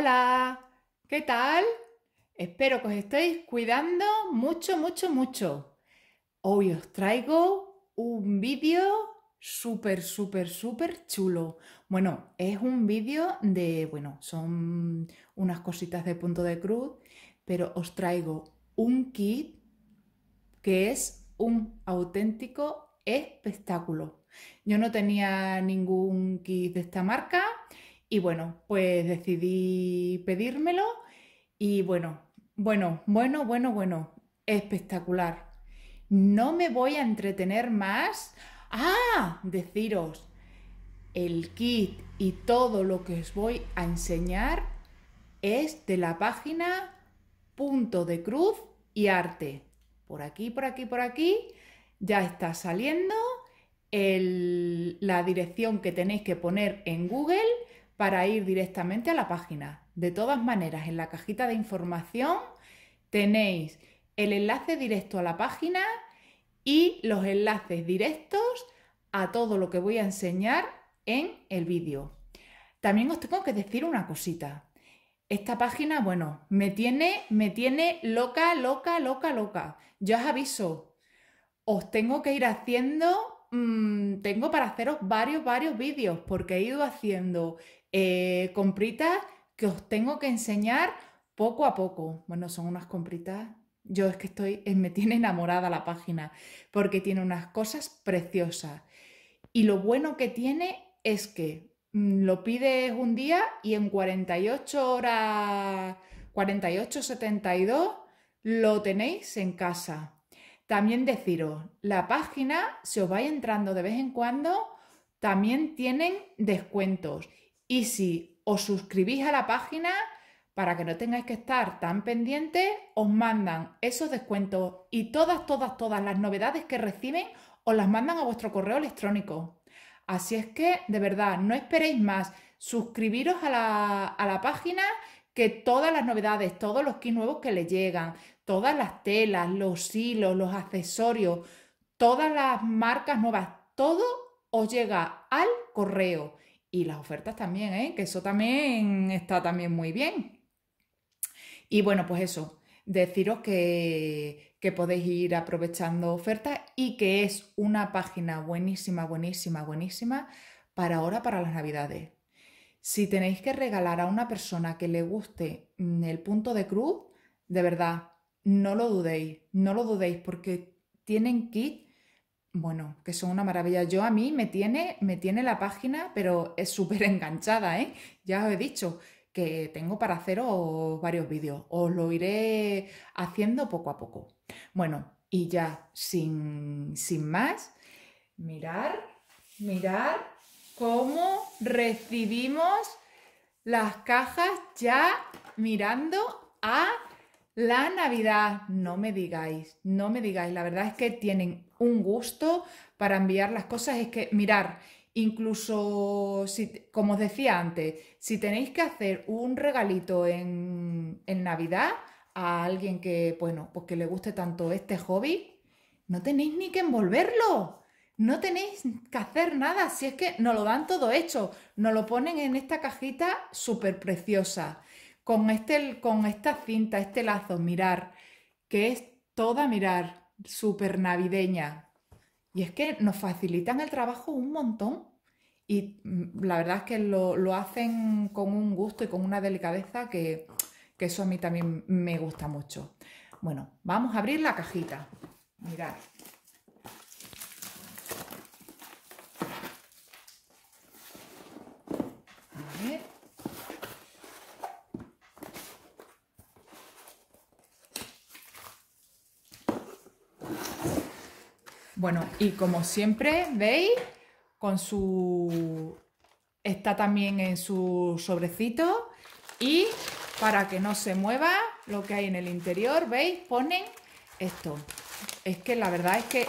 Hola, ¿qué tal? Espero que os estéis cuidando mucho, mucho, mucho. Hoy os traigo un vídeo súper, súper, súper chulo. Bueno, es un vídeo de, bueno, son unas cositas de punto de cruz, pero os traigo un kit que es un auténtico espectáculo. Yo no tenía ningún kit de esta marca, y bueno, pues decidí pedírmelo y bueno, bueno, bueno, bueno, bueno, espectacular. No me voy a entretener más. Ah, deciros, el kit y todo lo que os voy a enseñar es de la página Punto de Cruz y Arte. Por aquí, por aquí, por aquí, ya está saliendo la dirección que tenéis que poner en Google para ir directamente a la página. De todas maneras, en la cajita de información tenéis el enlace directo a la página y los enlaces directos a todo lo que voy a enseñar en el vídeo. También os tengo que decir una cosita. Esta página, bueno, me tiene, me tiene loca, loca, loca, loca. Yo os aviso, os tengo que ir haciendo, mm, tengo para haceros varios, varios vídeos, porque he ido haciendo eh, compritas que os tengo que enseñar poco a poco. Bueno, son unas compritas. Yo es que estoy, eh, me tiene enamorada la página, porque tiene unas cosas preciosas. Y lo bueno que tiene es que mm, lo pides un día y en 48 horas, 48, 72, lo tenéis en casa. También deciros, la página, si os vais entrando de vez en cuando, también tienen descuentos y si os suscribís a la página, para que no tengáis que estar tan pendientes, os mandan esos descuentos y todas, todas, todas las novedades que reciben os las mandan a vuestro correo electrónico. Así es que, de verdad, no esperéis más. Suscribiros a la, a la página que todas las novedades, todos los kits nuevos que le llegan, todas las telas, los hilos, los accesorios, todas las marcas nuevas, todo os llega al correo. Y las ofertas también, ¿eh? que eso también está también muy bien. Y bueno, pues eso, deciros que, que podéis ir aprovechando ofertas y que es una página buenísima, buenísima, buenísima para ahora, para las navidades. Si tenéis que regalar a una persona que le guste mm, el punto de cruz, de verdad, no lo dudéis, no lo dudéis porque tienen kit bueno, que son una maravilla. Yo a mí me tiene, me tiene la página, pero es súper enganchada, ¿eh? Ya os he dicho que tengo para haceros varios vídeos. Os lo iré haciendo poco a poco. Bueno, y ya sin, sin más, mirar, mirar cómo recibimos las cajas ya mirando a la Navidad, no me digáis, no me digáis, la verdad es que tienen un gusto para enviar las cosas, es que mirar, incluso, como os decía antes, si tenéis que hacer un regalito en, en Navidad a alguien que, bueno, pues que le guste tanto este hobby, no tenéis ni que envolverlo. No tenéis que hacer nada, si es que nos lo dan todo hecho, nos lo ponen en esta cajita súper preciosa con, este, con esta cinta, este lazo, mirar, que es toda mirar, súper navideña. Y es que nos facilitan el trabajo un montón. Y mm, la verdad es que lo, lo hacen con un gusto y con una delicadeza que, que eso a mí también me gusta mucho. Bueno, vamos a abrir la cajita. Mirad. Bueno, y como siempre, veis, con su. Está también en su sobrecito. Y para que no se mueva lo que hay en el interior, veis, ponen esto. Es que la verdad es que,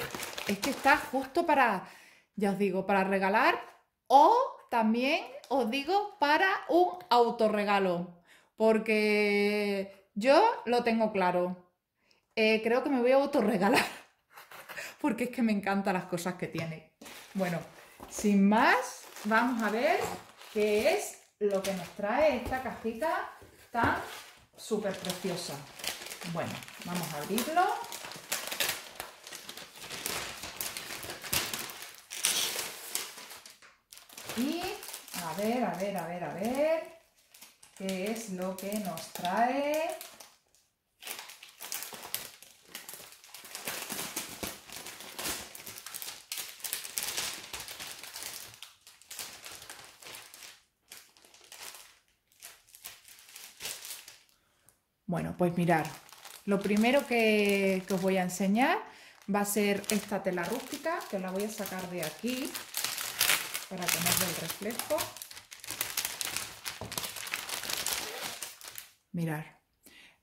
es que está justo para, ya os digo, para regalar o también os digo para un autorregalo. Porque yo lo tengo claro. Eh, creo que me voy a autorregalar porque es que me encantan las cosas que tiene. Bueno, sin más, vamos a ver qué es lo que nos trae esta cajita tan súper preciosa. Bueno, vamos a abrirlo. Y a ver, a ver, a ver, a ver, qué es lo que nos trae Bueno, pues mirar, lo primero que, os voy a enseñar va a ser esta tela rústica, que la voy a sacar de aquí para que el reflejo. Mirar,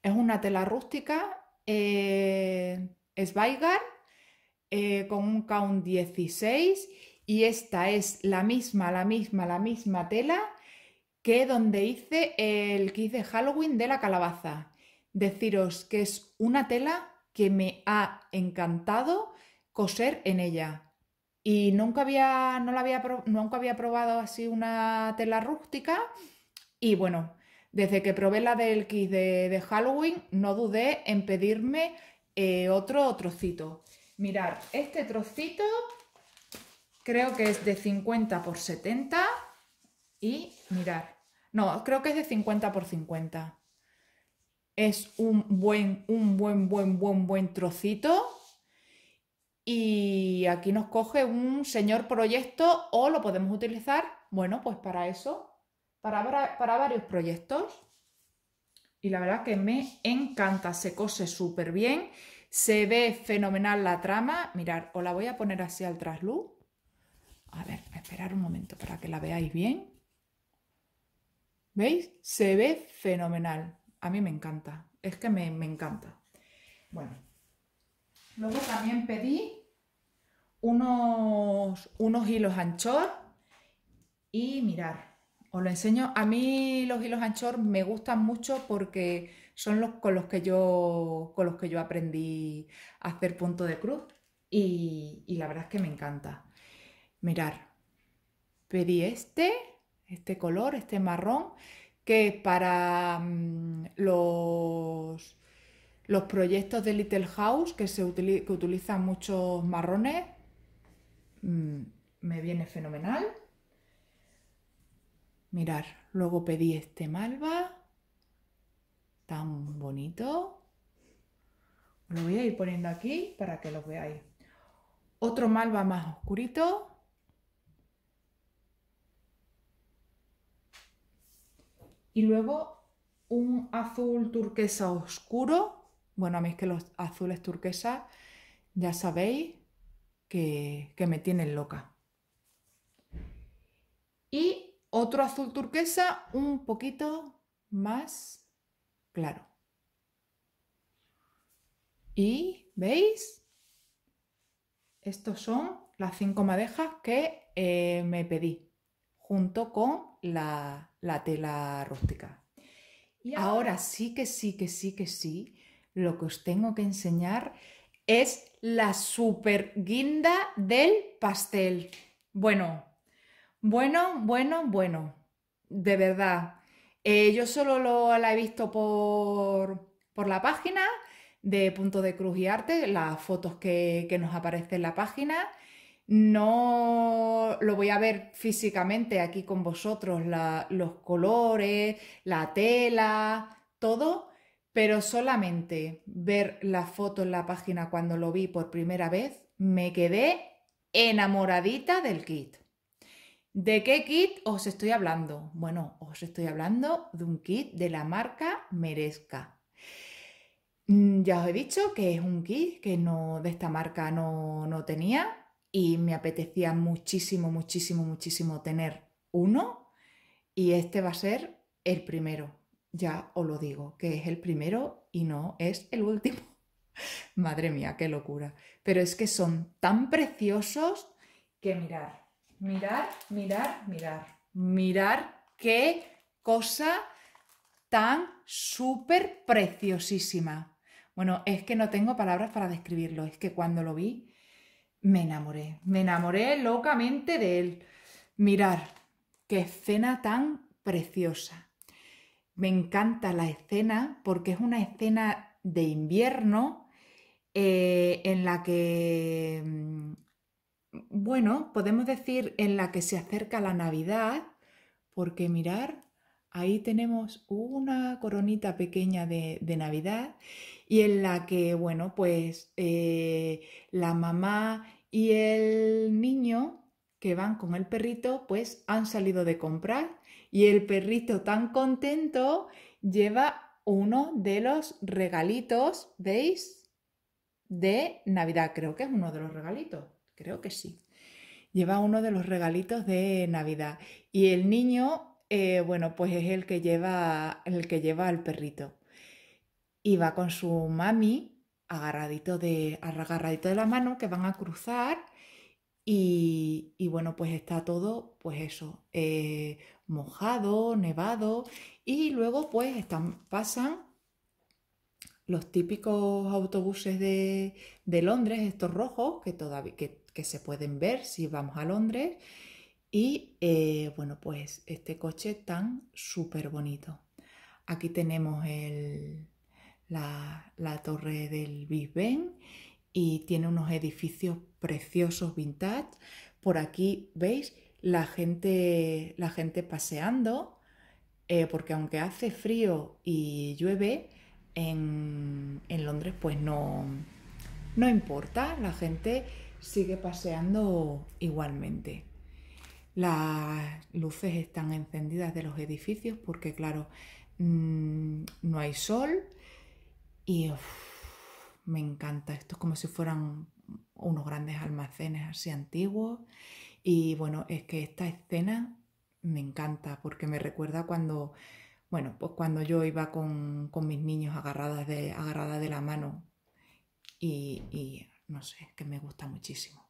es una tela rústica, eh, es Baigar, eh, con un count 16 y esta es la misma, la misma, la misma tela que donde hice el kit de Halloween de la calabaza deciros que es una tela que me ha encantado coser en ella. Y nunca había, no la había, nunca había probado así una tela rústica. Y bueno, desde que probé la del kit de, Halloween, no dudé en pedirme eh, otro trocito. Mirad, este trocito creo que es de 50 por 70 y mirar no, creo que es de 50 por 50 es un buen, un buen, buen, buen, buen trocito. Y aquí nos coge un señor proyecto o lo podemos utilizar, bueno, pues para eso, para, para varios proyectos. Y la verdad que me encanta, se cose súper bien, se ve fenomenal la trama. Mirad, os la voy a poner así al trasluz. A ver, esperar un momento para que la veáis bien. ¿Veis? Se ve fenomenal a mí me encanta, es que me, encanta. Bueno, luego también pedí unos, unos hilos anchor y mirar, os lo enseño. A mí los hilos anchor me gustan mucho porque son los con los que yo, con los que yo aprendí a hacer punto de cruz y, y la verdad es que me encanta. Mirar, pedí este, este color, este marrón que para mm, los, los, proyectos de Little House, que, se utilizan muchos marrones, mm, me viene fenomenal. Mirar, luego pedí este malva, tan bonito. Lo voy a ir poniendo aquí para que lo veáis. Otro malva más oscurito. Y luego un azul turquesa oscuro. Bueno, a mí es que los azules turquesas ya sabéis que, me tienen loca. Y otro azul turquesa un poquito más claro. Y veis, estos son las cinco madejas que eh, me pedí, junto con la, la tela rústica. Y ahora... sí que sí, que sí, que sí, lo que os tengo que enseñar es la super guinda del pastel. Bueno, bueno, bueno, bueno, de verdad. Eh, yo solo lo, la he visto por, la página de Punto de Cruz y Arte, las fotos que, que nos aparecen en la página no lo voy a ver físicamente aquí con vosotros, los colores, la tela, todo, pero solamente ver la foto en la página cuando lo vi por primera vez, me quedé enamoradita del kit. ¿De qué kit os estoy hablando? Bueno, os estoy hablando de un kit de la marca Merezca. Mm, ya os he dicho que es un kit que no, de esta marca no tenía, y me apetecía muchísimo, muchísimo, muchísimo tener uno y este va a ser el primero. Ya os lo digo, que es el primero y no es el último. Madre mía, qué locura. Pero es que son tan preciosos que mirar, mirar, mirar, mirar, mirar qué cosa tan súper preciosísima. Bueno, es que no tengo palabras para describirlo, es que cuando lo vi me enamoré, me enamoré locamente de él. Mirar, qué escena tan preciosa. Me encanta la escena porque es una escena de invierno eh, en la que, mm, bueno, podemos decir en la que se acerca la Navidad, porque mirar, ahí tenemos una coronita pequeña de Navidad y en la que, bueno, pues eh, la mamá y el niño que van con el perrito, pues han salido de comprar y el perrito tan contento lleva uno de los regalitos, ¿veis? De Navidad, creo que es uno de los regalitos, creo que sí. Lleva uno de los regalitos de Navidad y el niño, eh, bueno, pues es el que lleva, el que lleva al perrito y va con su mami agarradito de, de la mano que van a cruzar y, bueno, pues está todo, pues eso, eh, mojado, nevado y luego pues están, pasan los típicos autobuses de, Londres, estos rojos, que, todavía, que, se pueden ver si vamos a Londres. Y eh, bueno, pues este coche tan súper bonito. Aquí tenemos el, la, torre del Big Ben y tiene unos edificios preciosos vintage. Por aquí veis la gente, la gente paseando, eh, porque aunque hace frío y llueve, en, Londres pues no, importa, la gente sigue paseando igualmente. Las luces están encendidas de los edificios porque claro, mm, no hay sol, y me encanta, esto es como si fueran unos grandes almacenes así antiguos. Y bueno, es que esta escena me encanta porque me recuerda cuando, bueno, pues cuando yo iba con, con mis niños agarradas de, de la mano. Y, y no sé, que me gusta muchísimo.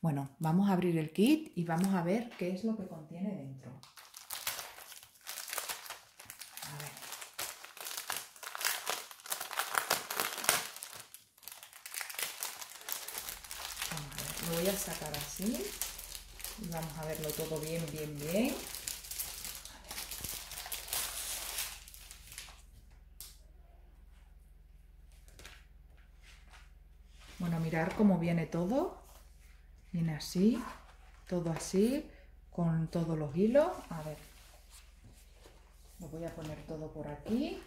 Bueno, vamos a abrir el kit y vamos a ver qué es lo que contiene dentro. voy a sacar así. Vamos a verlo todo bien, bien, bien. Bueno, mirar cómo viene todo. Viene así, todo así, con todos los hilos. A ver, lo voy a poner todo por aquí.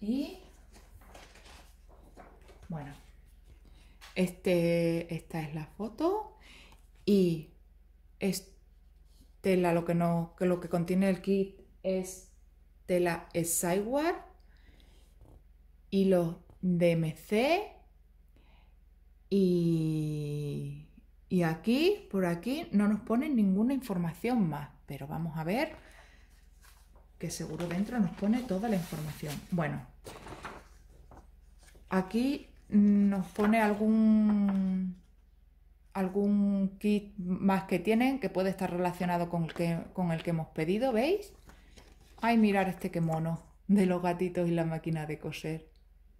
Y bueno, este, esta es la foto y es tela lo que no, que lo que contiene el kit es tela sideware, los DMC y, y aquí, por aquí, no nos ponen ninguna información más, pero vamos a ver que seguro dentro nos pone toda la información. Bueno, aquí nos pone algún algún kit más que tienen que puede estar relacionado con el que, con el que hemos pedido, ¿veis? Ay, mirar este que mono de los gatitos y la máquina de coser.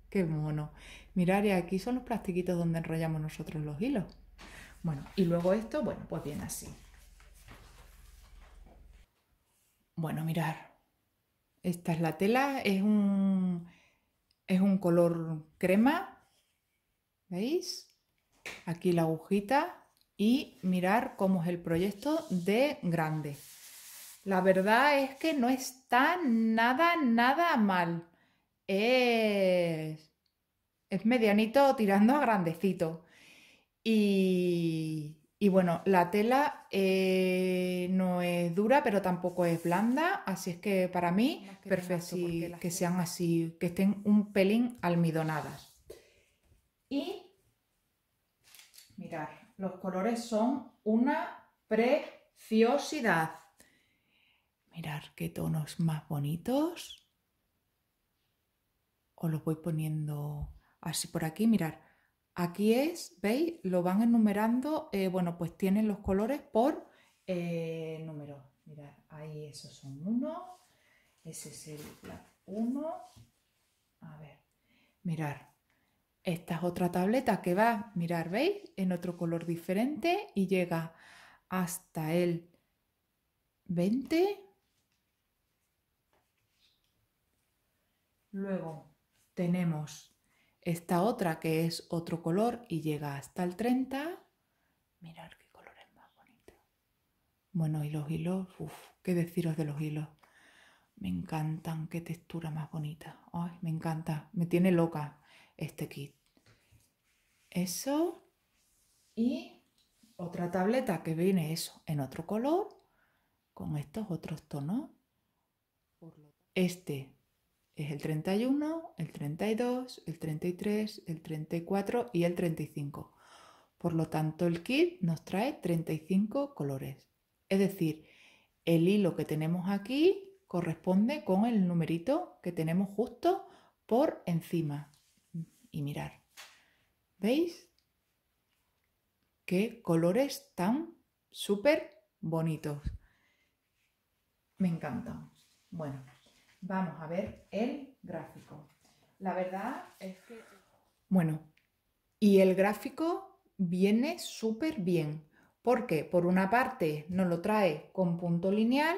Qué mono. Mirar, y aquí son los plastiquitos donde enrollamos nosotros los hilos. Bueno, y luego esto, bueno, pues viene así. Bueno, mirar. Esta es la tela, es un, es un color crema, ¿Veis? Aquí la agujita y mirar cómo es el proyecto de grande. La verdad es que no está nada, nada mal. Es, es medianito tirando a grandecito. Y, y bueno, la tela eh, no es dura, pero tampoco es blanda. Así es que para mí, perfecto, que sean así, que estén un pelín almidonadas. Y mirad, los colores son una preciosidad. Mirad qué tonos más bonitos. Os los voy poniendo así por aquí, mirad. Aquí es, ¿veis? Lo van enumerando, eh, bueno, pues tienen los colores por eh, número Mirad, ahí esos son uno, ese es el uno A ver, mirar esta es otra tableta que va, mirar, ¿veis? En otro color diferente y llega hasta el 20. Luego tenemos esta otra que es otro color y llega hasta el 30. Mirad qué color es más bonito. Bueno, y los hilos, uff, qué deciros de los hilos. Me encantan, qué textura más bonita. Ay, me encanta, me tiene loca este kit. Eso y otra tableta que viene eso en otro color con estos otros tonos. Este es el 31, el 32, el 33, el 34 y el 35. Por lo tanto, el kit nos trae 35 colores. Es decir, el hilo que tenemos aquí corresponde con el numerito que tenemos justo por encima y mirar. ¿Veis? Qué colores tan súper bonitos. Me encantan. Bueno, vamos a ver el gráfico. La verdad es que... Bueno, y el gráfico viene súper bien, porque por una parte nos lo trae con punto lineal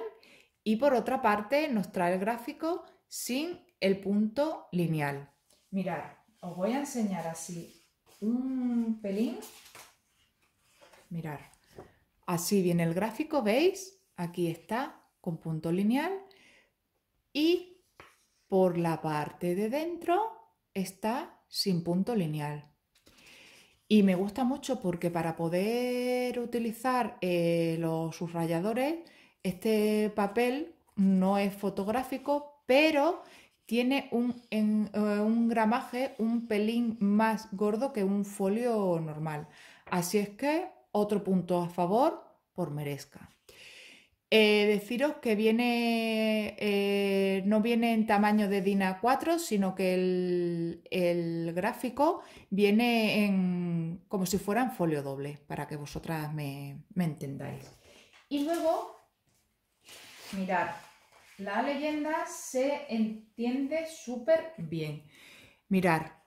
y por otra parte nos trae el gráfico sin el punto lineal. Mirad, os voy a enseñar así un pelín. Mirar, así viene el gráfico, ¿veis? Aquí está con punto lineal y por la parte de dentro está sin punto lineal. Y me gusta mucho porque para poder utilizar eh, los subrayadores, este papel no es fotográfico, pero tiene eh, un, gramaje un pelín más gordo que un folio normal. Así es que otro punto a favor por merezca. Eh, deciros que viene, eh, no viene en tamaño de DINA 4, sino que el, gráfico viene como si fuera en folio doble, para que vosotras me, me entendáis. Y luego, mirad. La leyenda se entiende súper bien. Mirar,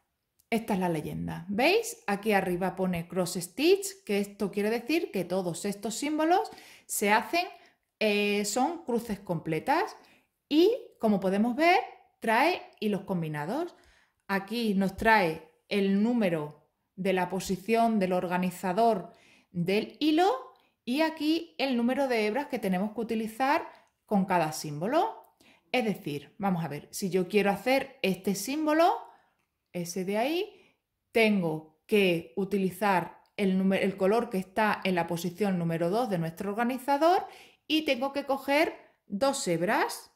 esta es la leyenda. ¿Veis? Aquí arriba pone cross stitch, que esto quiere decir que todos estos símbolos se hacen, eh, son cruces completas y como podemos ver, trae hilos combinados. Aquí nos trae el número de la posición del organizador del hilo y aquí el número de hebras que tenemos que utilizar con cada símbolo. Es decir, vamos a ver, si yo quiero hacer este símbolo, ese de ahí, tengo que utilizar el, el color que está en la posición número 2 de nuestro organizador y tengo que coger dos hebras.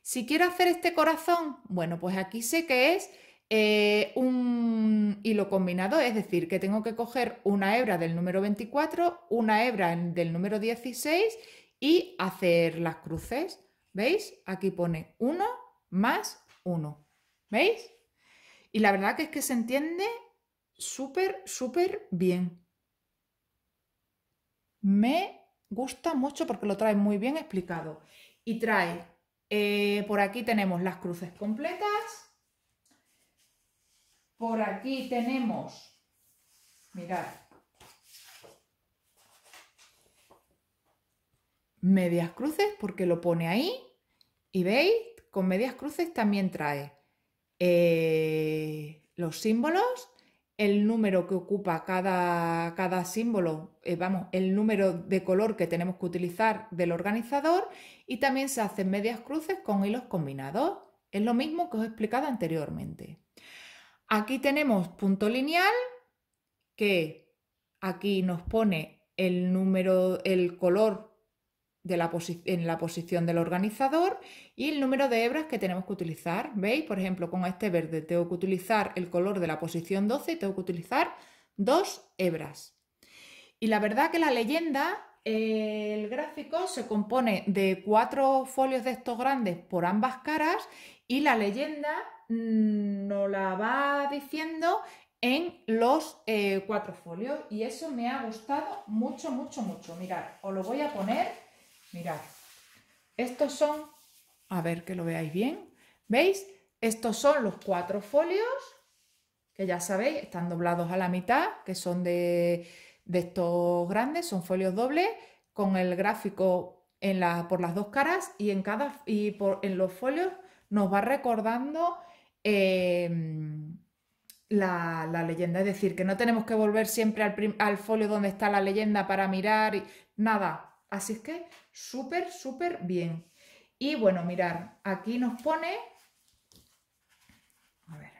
Si quiero hacer este corazón, bueno, pues aquí sé que es eh, un hilo combinado, es decir, que tengo que coger una hebra del número 24, una hebra del número 16 y hacer las cruces. ¿Veis? Aquí pone 1 más 1. ¿Veis? Y la verdad que es que se entiende súper, súper bien. Me gusta mucho porque lo trae muy bien explicado. Y trae, eh, por aquí tenemos las cruces completas. Por aquí tenemos, mirad, medias cruces porque lo pone ahí y veis, con medias cruces también trae eh, los símbolos, el número que ocupa cada, cada símbolo, eh, vamos, el número de color que tenemos que utilizar del organizador y también se hacen medias cruces con hilos combinados. Es lo mismo que os he explicado anteriormente. Aquí tenemos punto lineal que aquí nos pone el número, el color la en la posición del organizador y el número de hebras que tenemos que utilizar. ¿Veis? Por ejemplo, con este verde tengo que utilizar el color de la posición 12 y tengo que utilizar dos hebras. Y la verdad que la leyenda, eh, el gráfico se compone de cuatro folios de estos grandes por ambas caras y la leyenda mm, nos la va diciendo en los eh, cuatro folios y eso me ha gustado mucho, mucho, mucho. Mirad, os lo voy a poner Mirad, estos son, a ver que lo veáis bien, ¿veis? Estos son los cuatro folios, que ya sabéis, están doblados a la mitad, que son de, estos grandes, son folios dobles, con el gráfico en la, por las dos caras y en, cada, y en los folios nos va recordando em, la, leyenda. Es decir, que no tenemos que volver siempre al, al folio donde está la leyenda para mirar y nada. Así es que súper, súper bien. Y bueno, mirar, aquí nos pone, a ver,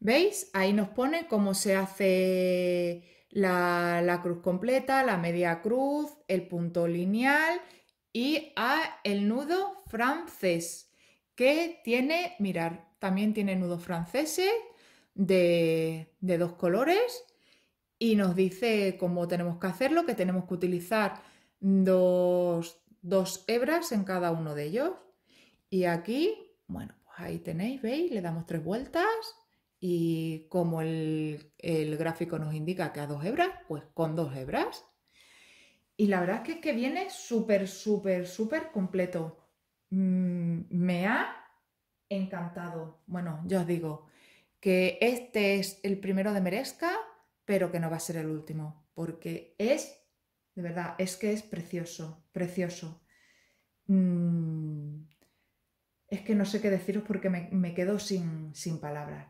¿veis? Ahí nos pone cómo se hace la, cruz completa, la media cruz, el punto lineal y el nudo francés, que tiene, mirar, también tiene nudos franceses de, de dos colores y nos dice cómo tenemos que hacerlo, que tenemos que utilizar dos, hebras en cada uno de ellos. Y aquí, bueno, pues ahí tenéis, ¿veis? Le damos tres vueltas y como el, gráfico nos indica que a dos hebras, pues con dos hebras. Y la verdad es que, es que viene súper, súper, súper completo. Mm, me ha encantado. Bueno, yo os digo que este es el primero de Merezca, pero que no va a ser el último, porque es de verdad, es que es precioso, precioso. Mm, es que no sé qué deciros porque me, quedo sin, sin, palabras.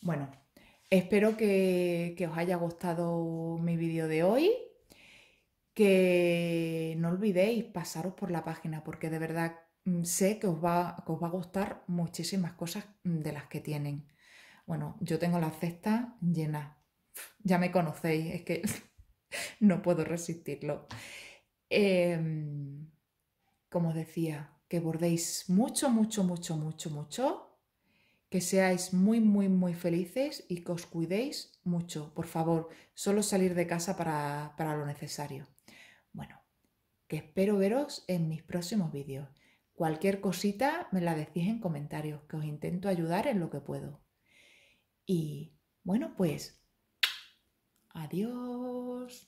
Bueno, espero que, que os haya gustado mi vídeo de hoy que no olvidéis pasaros por la página porque de verdad mm, sé que os, va, que os va, a gustar muchísimas cosas mm, de las que tienen. Bueno, yo tengo la cesta llena. Ya me conocéis, es que no puedo resistirlo. Eh, como decía, que bordéis mucho, mucho, mucho, mucho, mucho, que seáis muy, muy, muy felices y que os cuidéis mucho. Por favor, solo salir de casa para, para lo necesario. Bueno, que espero veros en mis próximos vídeos. Cualquier cosita me la decís en comentarios, que os intento ayudar en lo que puedo. Y bueno, pues Adiós.